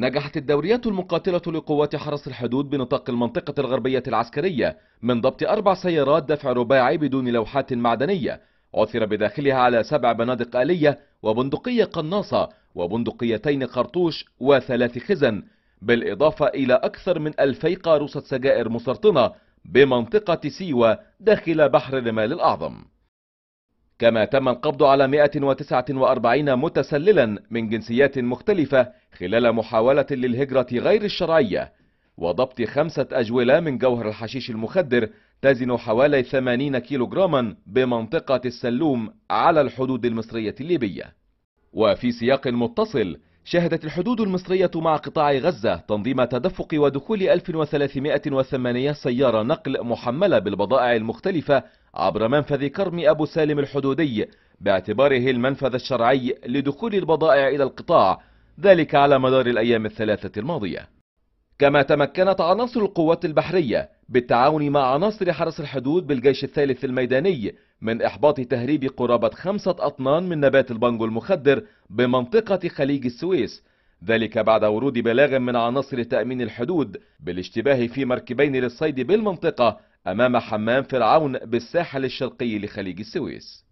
نجحت الدوريات المقاتلة لقوات حرس الحدود بنطاق المنطقة الغربية العسكرية من ضبط أربع سيارات دفع رباعي بدون لوحات معدنية عثر بداخلها على سبع بنادق آلية وبندقية قناصة وبندقيتين خرطوش وثلاث خزن بالإضافة إلى أكثر من ألفي قاروصة سجائر مسرطنة بمنطقة سيوة داخل بحر المال الأعظم كما تم القبض على 149 متسللا من جنسيات مختلفة خلال محاولة للهجرة غير الشرعية وضبط خمسة أجولة من جوهر الحشيش المخدر تزن حوالي 80 كيلوغراما بمنطقة السلوم على الحدود المصرية الليبية وفي سياق متصل شهدت الحدود المصرية مع قطاع غزة تنظيم تدفق ودخول 1308 سيارة نقل محملة بالبضائع المختلفة عبر منفذ كرم أبو سالم الحدودي باعتباره المنفذ الشرعي لدخول البضائع إلى القطاع ذلك على مدار الأيام الثلاثة الماضية كما تمكنت عناصر القوات البحرية بالتعاون مع عناصر حرس الحدود بالجيش الثالث الميداني من إحباط تهريب قرابة خمسة أطنان من نبات البانجو المخدر بمنطقة خليج السويس ذلك بعد ورود بلاغ من عناصر تأمين الحدود بالاشتباه في مركبين للصيد بالمنطقة أمام حمام فرعون بالساحل الشرقي لخليج السويس